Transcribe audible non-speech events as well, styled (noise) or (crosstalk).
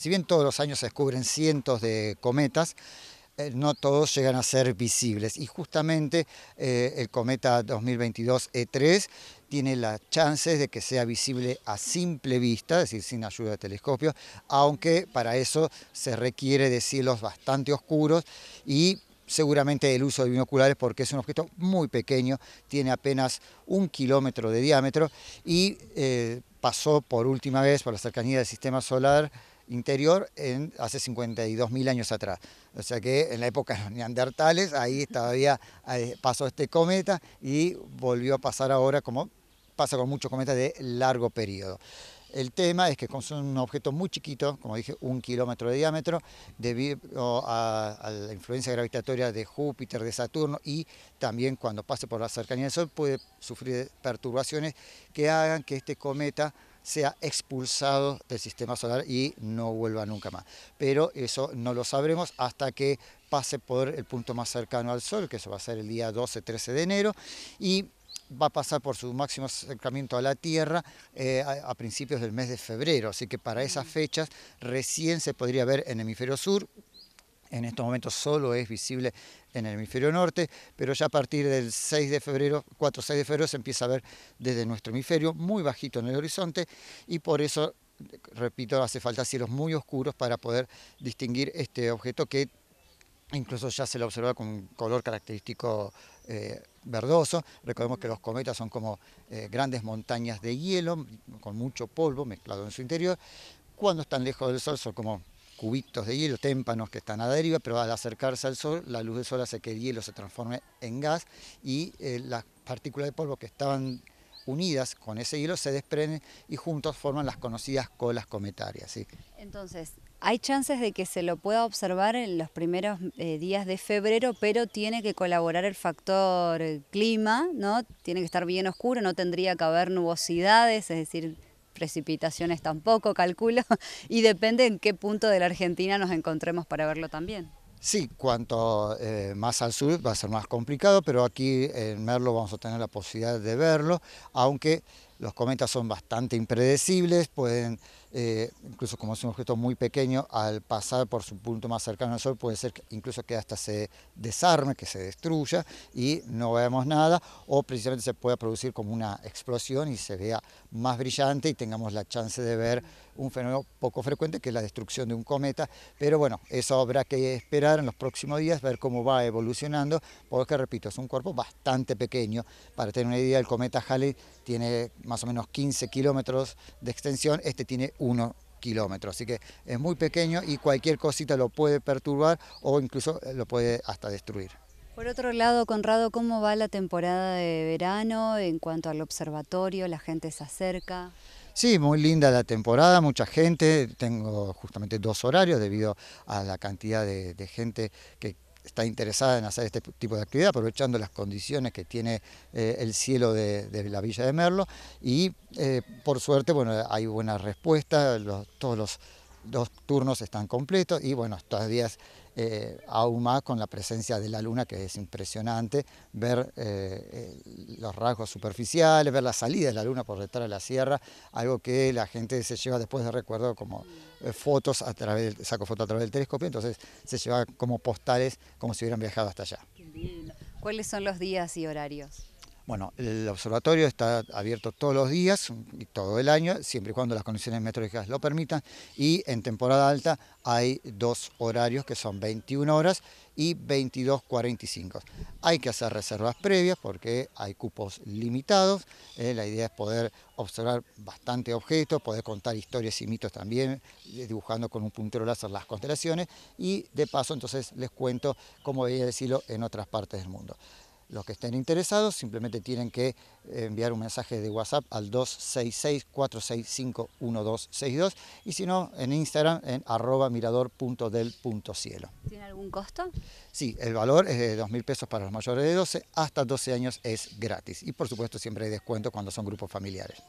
si bien todos los años se descubren cientos de cometas, eh, no todos llegan a ser visibles y justamente eh, el cometa 2022 E3 tiene las chances de que sea visible a simple vista, es decir, sin ayuda de telescopio, aunque para eso se requiere de cielos bastante oscuros y seguramente el uso de binoculares porque es un objeto muy pequeño, tiene apenas un kilómetro de diámetro y eh, pasó por última vez por la cercanía del sistema solar interior en, hace 52.000 años atrás. O sea que en la época de los neandertales, ahí todavía eh, pasó este cometa y volvió a pasar ahora, como pasa con muchos cometas de largo periodo. El tema es que es un objeto muy chiquito, como dije, un kilómetro de diámetro, debido a, la influencia gravitatoria de Júpiter, de Saturno y también cuando pase por la cercanía del Sol puede sufrir perturbaciones que hagan que este cometa sea expulsado del sistema solar y no vuelva nunca más. Pero eso no lo sabremos hasta que pase por el punto más cercano al Sol, que eso va a ser el día 12-13 de enero, y va a pasar por su máximo acercamiento a la Tierra eh, a, a, principios del mes de febrero, así que para esas fechas recién se podría ver en el hemisferio sur, en estos momentos solo es visible en el hemisferio norte, pero ya a partir del 6 de febrero, 4 o 6 de febrero, se empieza a ver desde nuestro hemisferio, muy bajito en el horizonte, y por eso, repito, hace falta cielos muy oscuros para poder distinguir este objeto que incluso ya se lo observa con un color característico eh, verdoso. Recordemos que los cometas son como eh, grandes montañas de hielo, con mucho polvo mezclado en su interior. Cuando están lejos del Sol son como cubitos de hielo, témpanos que están a deriva, pero al acercarse al sol, la luz del sol hace que el hielo se transforme en gas y eh, las partículas de polvo que estaban unidas con ese hielo se desprenden y juntos forman las conocidas colas cometarias. Entonces, hay chances de que se lo pueda observar en los primeros eh, días de febrero, pero tiene que colaborar el factor eh, clima, ¿no? Tiene que estar bien oscuro, no tendría que haber nubosidades, es decir, precipitaciones tampoco, (laughs) calculo, y depende en qué punto de la Argentina nos encontremos para verlo también. Sí, cuanto eh, más al sur va a ser más complicado, pero aquí en Merlo vamos a tener la posibilidad de verlo, aunque los cometas son bastante impredecibles, pueden, eh, incluso como es un objeto muy pequeño, al pasar por su punto más cercano al Sol, puede ser que incluso que hasta se desarme, que se destruya y no veamos nada, o precisamente se pueda producir como una explosión y se vea más brillante y tengamos la chance de ver un fenómeno poco frecuente que es la destrucción de un cometa, pero bueno, eso habrá que esperar en los próximos días, ver cómo va evolucionando, porque repito, es un cuerpo bastante pequeño. Para tener una idea, el cometa Halley tiene más o menos 15 kilómetros de extensión, este tiene 1 kilómetro, así que es muy pequeño y cualquier cosita lo puede perturbar o incluso eh, lo puede hasta destruir. Por otro lado, Conrado, ¿cómo va la temporada de verano en cuanto al observatorio? ¿La gente se acerca? Sí, muy linda la temporada, mucha gente. Tengo justamente dos horarios debido a la cantidad de, de gente que está interesada en hacer este tipo de actividad, aprovechando las condiciones que tiene eh, el cielo de, la villa de Merlo. Y eh, por suerte, bueno, hay buenas respuestas, todos los dos turnos están completos y bueno, estos días eh, aún más con la presencia de la luna que es impresionante, ver eh, eh, los rasgos superficiales, ver la salida de la luna por detrás de la sierra, algo que la gente se lleva después de recuerdo como fotos a través, saco fotos a través del telescopio, entonces se lleva como postales como si hubieran viajado hasta allá. ¿Cuáles son los días y horarios? Bueno, el observatorio está abierto todos los días, y todo el año, siempre y cuando las condiciones meteorológicas lo permitan, y en temporada alta hay dos horarios que son 21 horas y 22.45. Hay que hacer reservas previas porque hay cupos limitados, eh, la idea es poder observar bastante objetos, poder contar historias y mitos también, eh, dibujando con un puntero láser las constelaciones, y de paso entonces les cuento cómo veía decirlo en otras partes del mundo. Los que estén interesados simplemente tienen que eh, enviar un mensaje de WhatsApp al 266-465-1262 y si no, en Instagram en arroba mirador.del.cielo. ¿Tiene algún costo? Sí, el valor es de mil pesos para los mayores de 12, hasta 12 años es gratis y por supuesto siempre hay descuento cuando son grupos familiares.